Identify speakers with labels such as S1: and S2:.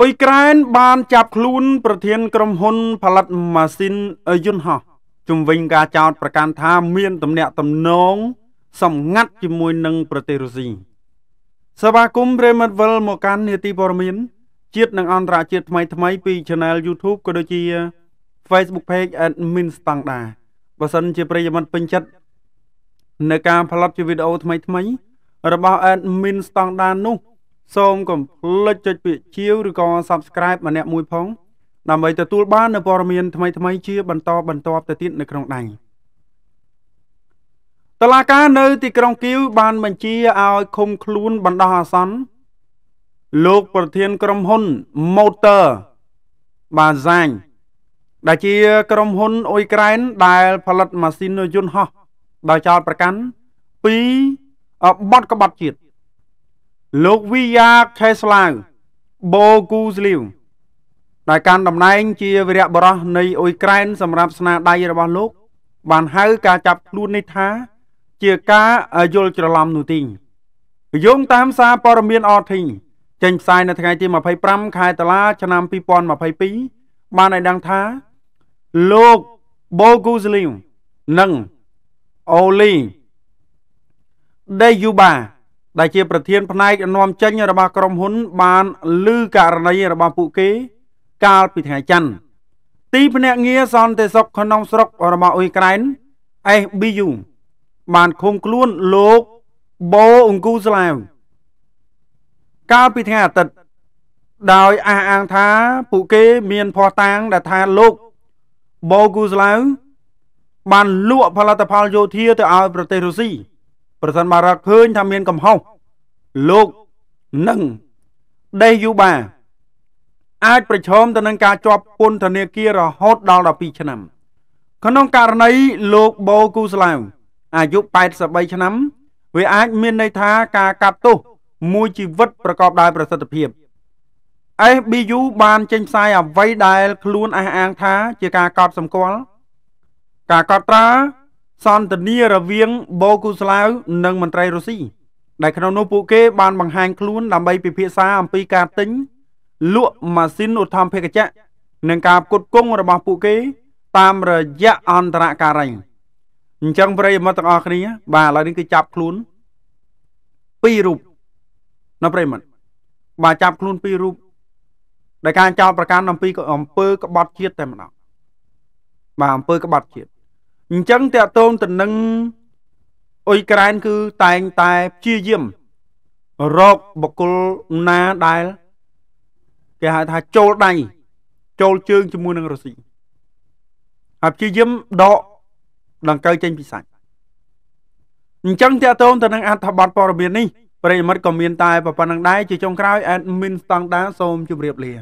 S1: អ៊ុយក្រែនបានចាប់ខ្លួនប្រធានក្រុមហ៊ុនផលិតម៉ាស៊ីនយន្តហោះជំវិញការចោទប្រកាន់ថាមានទំនាក់ទំនងសម្ងាត់ជាមួយនឹងប្រទេសរុស្ស៊ីសមាគមព្រមិតវិលមកកាន់នេតិព័រមាន ជាតិនិងអន្តរជាតិថ្មីថ្មីពី Channel YouTube ក៏ដូចជា Facebook Page Admin ស្តង់ដាបើសិនជាប្រិយមិត្តពេញចិត្តនៅការផលិតជាវីដេអូថ្មីថ្មីរបស់ Admin ស្តង់ដានោះសូមកុំភ្លេចចុចពាក្យជាវឬក៏ Subscribe ម្នាក់មួយផង ដើម្បីទទួលបាននូវព័ត៌មាន ថ្មីៗជាបន្តបន្ទាប់ទៅទៀតនៅក្នុងដៃតឡាការនៅទីក្រុងគៀវបានបញ្ជាឲ្យឃុំខ្លួនបណ្ដោះអាសន្នលោកប្រធានក្រុមហ៊ុន Motor បាសាញដែលជាក្រុមហ៊ុនអ៊ុយក្រែនដែលផលិតម៉ាស៊ីនយន្តហោះដោយចោតប្រក័ណ្ឌពីបត់ក្បត់ជាតិលោកវីយ៉ាខេស្ឡាវបូគូស្លីវដែលកាន់តំណែង ជាវីរៈបរោះនៃអ៊ុយក្រែនសម្រាប់ស្នាដៃរបស់លោក បានហៅការចាប់ខ្លួននេះថា ជាការយល់ច្រឡំនោះទីយោងតាមសារព័ត៌មានអធីង ចេញផ្សាយនៅថ្ងៃទី25ខែតុលាឆ្នាំ2022បានឲ្យដឹងថា លោកបូគូស្លីវនិងអូលីដេយូបាដែលជាប្រធានផ្នែកនាំចេញរបស់ក្រុមហ៊ុនបានលឺករណីរបស់ពួកគេកាលពីថ្ងៃច័ន្ទទីភ្នាក់ងារសន្តិសុខក្នុងស្រុករបស់អ៊ុយក្រែន SBU បានឃុំខ្លួនលោកបូអង្គូស្លាវកាលពីថ្ងៃអាទិត្យដោយអះអាងថាពួកគេ មានភ័ស្តុតាងដែលថាលោកបូគូស្លាវបានលក់ផលិតផលយោធាទៅឲ្យប្រទេសរុស្ស៊ីប្រសិនបើរដ្ឋឃើញថាមានកំហុសលោកនឹងដេះយូបាអាចប្រឈមទៅនឹងការជាប់ពន្ធនាគាររហូតដល់12ឆ្នាំ ក្នុងករណីលោកបូគូស្លាវអាយុ83ឆ្នាំវាអាចមានន័យថាការកាត់ទោសមួយជីវិតប្រកបដោយប្រសិទ្ធភាព FBU បានចេញផ្សាយអ្វីដែល ខ្លួនអះអាងថា ជាការកត់សម្គាល់ការកត់ត្រាសន្ទនារវាងបូគូស្លាវនិងមន្ត្រីរុស្ស៊ីដែលក្នុងនោះពួកគេ បានបង្ហាញខ្លួនដើម្បីពិភាក្សាអំពីការទិញលក់ម៉ាស៊ីនឧទ្ធម្ភាគចក្រនិងការផ្គត់ផ្គង់របស់ពួកគេ តាមរយៈអន្តរការីអញ្ចឹងប្រិយមិត្តទាំងអស់គ្នា បាទឥឡូវនេះគឺចាប់ខ្លួនពីររូបណាប្រិយមិត្តបាទចាប់ខ្លួនពីររូបដែលការចោទប្រកាន់អំពីអំពើក្បត់ជាតិតែម្ដងបាទអំពើក្បត់ជាតិអញ្ចឹងតកតងទៅនឹងអ៊ុយក្រែនគឺតែងតែព្យាយាមរកបុគ្គលណាដែលគេហៅថាចូលដៃចូលជើងជាមួយនឹងរុស្ស៊ីហើយព្យាយាមដកដង្កូវចេញពីសាច់អញ្ចឹងតកតងទៅនឹងអត្ថបទព័ត៌មាននេះប្រិយមិត្តក៏មានតែប៉ុណ្្នឹងដែរជាចុងក្រោយ admin standard សូមជម្រាបលា